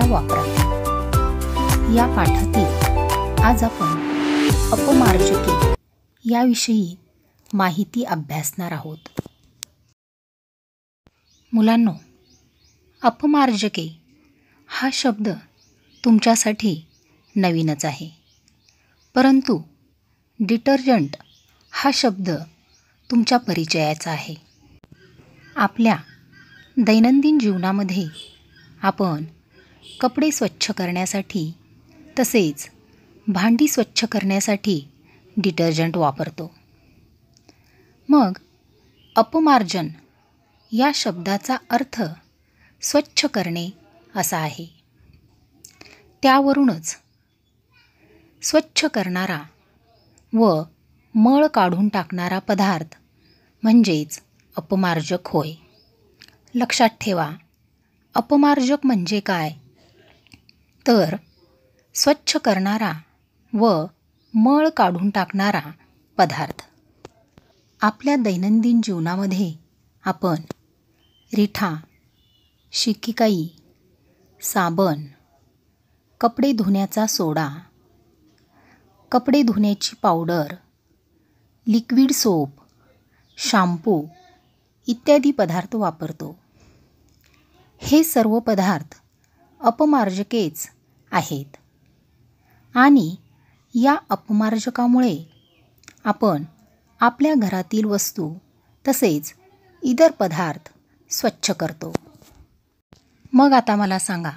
आपल्या वापरात या पाठातील आज आपण अपमार्जके याविषयी माहिती अभ्यासणार आहोत मुलांनो अपमार्जके हा शब्द तुमच्यासाठी नवीनच आहे परंतु डिटर्जंट हा शब्द तुमच्या परिचयाचा आहे आपल्या दैनंदिन जीवनामध्ये आपण कपडे स्वच्छ करण्यासाठी तसेच भांडी स्वच्छ करण्यासाठी डिटर्जंट वापरतो मग अपमार्जन या शब्दाचा अर्थ स्वच्छ करणे असा आहे त्यावरूनच स्वच्छ करणारा व मळ काढून टाकणारा पदार्थ म्हणजेच अपमार्जक होय लक्षात ठेवा अपमार्जक म्हणजे काय तर स्वच्छ करणारा व मळ काढून टाकणारा पदार्थ आपल्या दैनंदिन जीवनामध्ये आपण रिठा शिकिकाई साबण कपडे धुण्याचा सोडा कपडे धुण्याची पावडर लिक्विड सोप शाम्पू इत्यादी पदार्थ वापरतो हे सर्व पदार्थ अपमार्जकेच आहेत आणि या अपमार्जकामुळे आपण आपल्या घरातील वस्तू तसेच इतर पदार्थ स्वच्छ करतो मग आता मला सांगा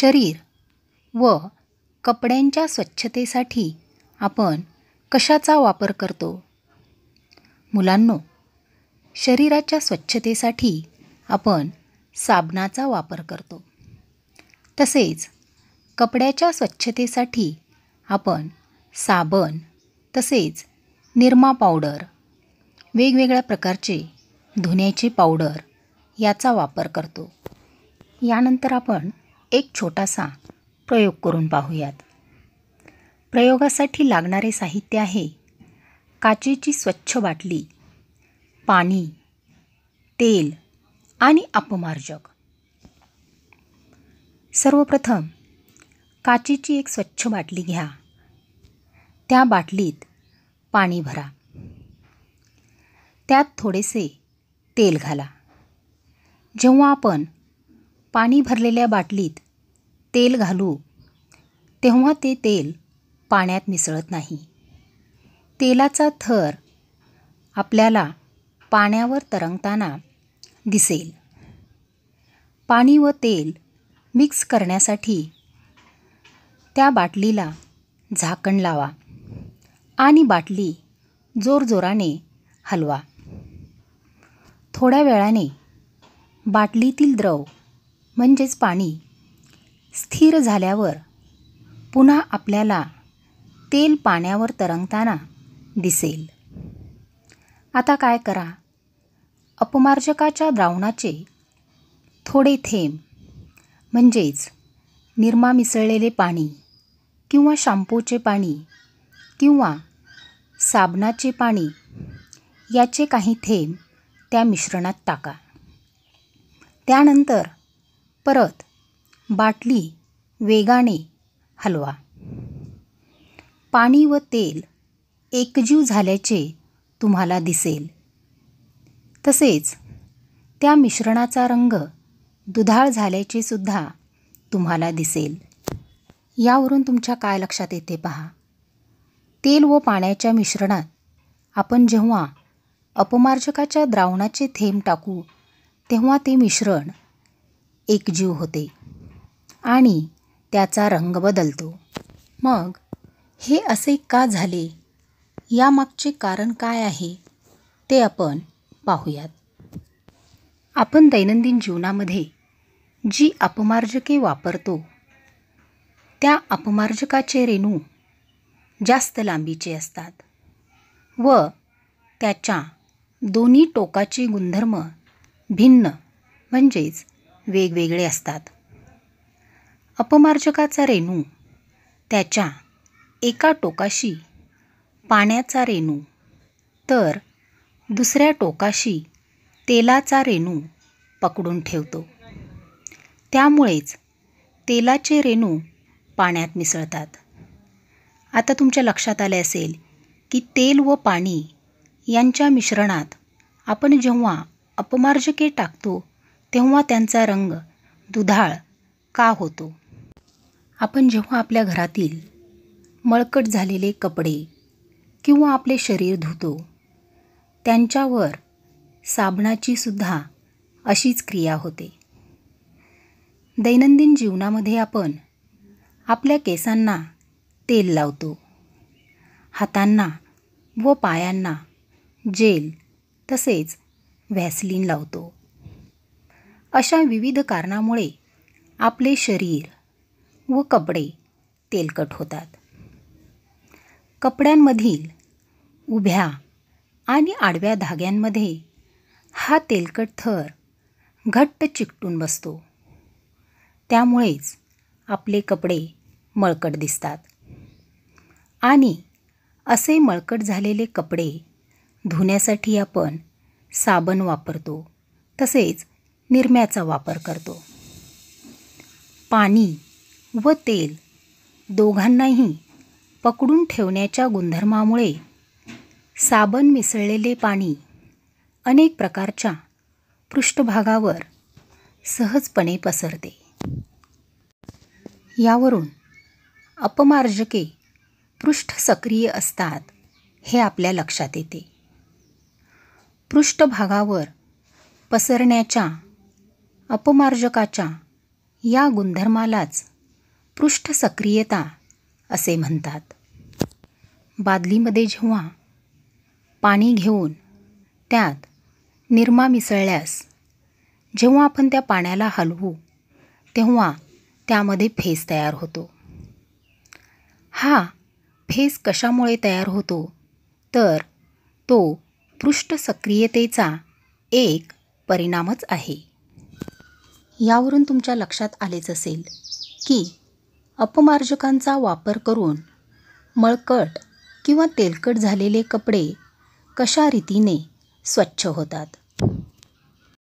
शरीर व कपड्यांच्या स्वच्छतेसाठी आपण कशाचा वापर करतो मुलांनो शरीराच्या स्वच्छतेसाठी आपण साबणाचा वापर करतो तसेच कपड्याच्या स्वच्छतेसाठी आपण साबण तसेच निर्मा पावडर वेगवेगळ्या प्रकारचे धुण्याचे पावडर याचा वापर करतो यानंतर आपण एक छोटासा प्रयोग करून पाहूयात प्रयोगासाठी लागणारे साहित्य आहे काचेची स्वच्छ बाटली पाणी तेल आणि अपमार्जक सर्वप्रथम काचेची एक स्वच्छ बाटली घ्या त्या बाटलीत पाणी भरा त्यात थोडेसे तेल घाला जेव्हा आपण पाणी भरलेल्या बाटलीत तेल घालू तेव्हा ते तेल पाण्यात मिसळत नाही तेलाचा थर आपल्याला पाण्यावर तरंगताना दिसेल पाणी व तेल मिक्स करण्यासाठी त्या बाटलीला झाकण लावा आणि बाटली जोरजोराने हलवा थोड्या वेळाने बाटलीतील द्रव म्हणजेच पाणी स्थिर झाल्यावर पुन्हा आपल्याला तेल पाण्यावर तरंगताना दिसेल आता काय करा अपमार्जकाच्या द्रावणाचे थोडे थेंब म्हणजेच निर्मा मिसळलेले पाणी किंवा शाम्पूचे पाणी किंवा साबणाचे पाणी याचे काही थेंब त्या मिश्रणात टाका त्यानंतर परत बाटली वेगाने हलवा पाणी व तेल एकजीव झाल्याचे तुम्हाला दिसेल तसेच त्या मिश्रणाचा रंग दुधाळ झाल्याची सुद्धा तुम्हाला दिसेल यावरून तुमच्या काय लक्षात येते पहा तेल व पाण्याच्या मिश्रणात आपण जेव्हा अपमार्जकाच्या द्रावणाचे थेंब टाकू तेव्हा ते मिश्रण एकजीव होते आणि त्याचा रंग बदलतो मग हे असे का झाले यामागचे कारण काय आहे ते आपण पाहूयात आपण दैनंदिन जीवनामध्ये जी अपमार्जके वापरतो त्या अपमार्जकाचे रेणू जास्त लांबीचे असतात व त्याच्या दोन्ही टोकाचे गुणधर्म भिन्न म्हणजेच वेगवेगळे असतात अपमार्जकाचा रेणू त्याच्या एका टोकाशी पाण्याचा रेणू तर दुसऱ्या टोकाशी तेलाचा रेणू पकडून ठेवतो त्यामुळेच तेलाचे रेणू पाण्यात मिसळतात आता तुमच्या लक्षात आले असेल की तेल व पाणी यांच्या मिश्रणात आपण जेव्हा अपमार्जके टाकतो तेव्हा त्यांचा रंग दुधाळ का होतो आपण जेव्हा आपल्या घरातील मळकट झालेले कपडे किंवा आपले शरीर धुतो त्यांच्यावर साबणाची सुद्धा अशीच क्रिया होते दैनंदिन जीवनामध्ये आपण आपल्या केसांना तेल लावतो हातांना व पायांना जेल तसेच व्हॅसलिन लावतो अशा विविध कारणामुळे आपले शरीर व कपडे तेलकट होतात कपड्यांमधील उभ्या आणि आडव्या धाग्यांमध्ये हा तेलकट थर घट्ट चिकटून बसतो त्यामुळेच आपले कपडे मळकट दिसतात आणि असे मळकट झालेले कपडे धुण्यासाठी आपण साबण वापरतो तसेच निरम्याचा वापर करतो पाणी व तेल दोघांनाही पकडून ठेवण्याच्या गुणधर्मामुळे साबण मिसळलेले पाणी अनेक प्रकारच्या पृष्ठभागावर सहजपणे पसरते यावरून अपमार्जके पृष्ठ सक्रिय असतात हे आपल्या लक्षात येते पृष्ठभागावर पसरण्याच्या अपमार्जकाच्या या गुणधर्मालाच पृष्ठ सक्रियता असे म्हणतात बादलीमध्ये जेव्हा पाणी घेऊन त्यात निरमा मिसळल्यास जेव्हा आपण त्या पाण्याला हलवू तेव्हा त्यामध्ये फेस तयार होतो हा फेस कशामुळे तयार होतो तर तो पृष्ठ सक्रियतेचा एक परिणामच आहे यावरून तुमच्या लक्षात आलेच असेल की अपमार्जकांचा वापर करून मळकट किंवा तेलकट झालेले कपडे कशा रीतीने स्वच्छ होतात